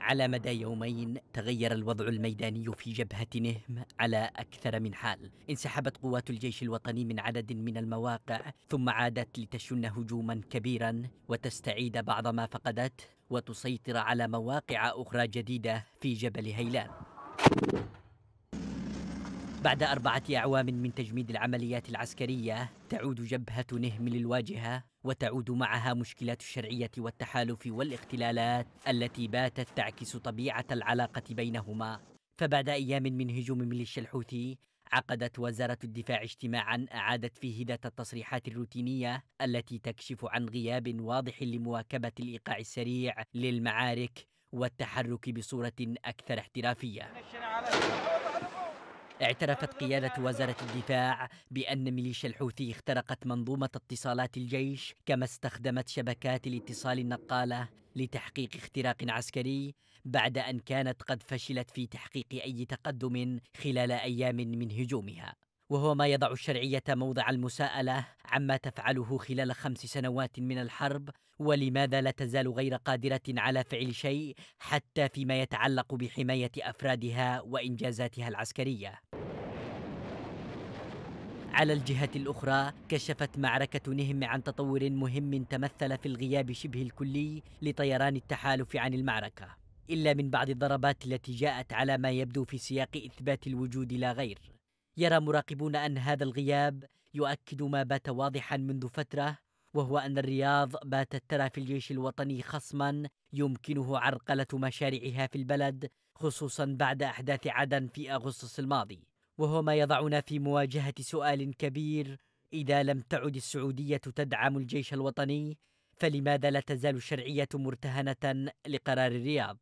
على مدى يومين تغير الوضع الميداني في جبهة نهم على أكثر من حال انسحبت قوات الجيش الوطني من عدد من المواقع ثم عادت لتشن هجوما كبيرا وتستعيد بعض ما فقدته وتسيطر على مواقع أخرى جديدة في جبل هيلان بعد أربعة أعوام من تجميد العمليات العسكرية تعود جبهة نهم للواجهة وتعود معها مشكلات الشرعية والتحالف والاختلالات التي باتت تعكس طبيعة العلاقة بينهما فبعد أيام من هجوم ميليشيا الحوثي عقدت وزارة الدفاع اجتماعا أعادت فيه ذات التصريحات الروتينية التي تكشف عن غياب واضح لمواكبة الإيقاع السريع للمعارك والتحرك بصورة أكثر احترافية اعترفت قيادة وزارة الدفاع بأن ميليشيا الحوثي اخترقت منظومة اتصالات الجيش كما استخدمت شبكات الاتصال النقالة لتحقيق اختراق عسكري بعد أن كانت قد فشلت في تحقيق أي تقدم خلال أيام من هجومها وهو ما يضع الشرعية موضع المساءلة عما تفعله خلال خمس سنوات من الحرب ولماذا لا تزال غير قادرة على فعل شيء حتى فيما يتعلق بحماية أفرادها وإنجازاتها العسكرية. على الجهة الأخرى كشفت معركة نهم عن تطور مهم تمثل في الغياب شبه الكلي لطيران التحالف عن المعركة إلا من بعض الضربات التي جاءت على ما يبدو في سياق إثبات الوجود لا غير يرى مراقبون أن هذا الغياب يؤكد ما بات واضحا منذ فترة وهو أن الرياض باتت ترى في الجيش الوطني خصما يمكنه عرقلة مشاريعها في البلد خصوصا بعد أحداث عدن في أغسطس الماضي وهو ما يضعنا في مواجهة سؤال كبير إذا لم تعد السعودية تدعم الجيش الوطني فلماذا لا تزال الشرعية مرتهنة لقرار الرياض؟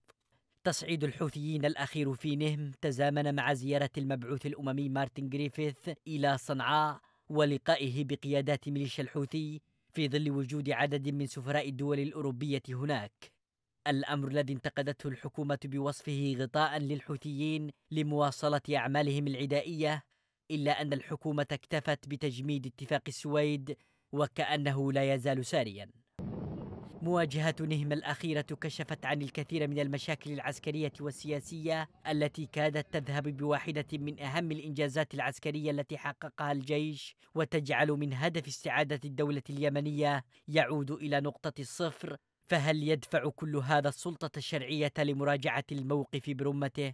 تصعيد الحوثيين الأخير في نهم تزامن مع زيارة المبعوث الأممي مارتن جريفيث إلى صنعاء ولقائه بقيادات ميليشيا الحوثي في ظل وجود عدد من سفراء الدول الأوروبية هناك الأمر الذي انتقدته الحكومة بوصفه غطاء للحوثيين لمواصلة أعمالهم العدائية إلا أن الحكومة اكتفت بتجميد اتفاق السويد وكأنه لا يزال سارياً مواجهة نهم الأخيرة كشفت عن الكثير من المشاكل العسكرية والسياسية التي كادت تذهب بواحدة من أهم الإنجازات العسكرية التي حققها الجيش وتجعل من هدف استعادة الدولة اليمنية يعود إلى نقطة الصفر فهل يدفع كل هذا السلطة الشرعية لمراجعة الموقف برمته؟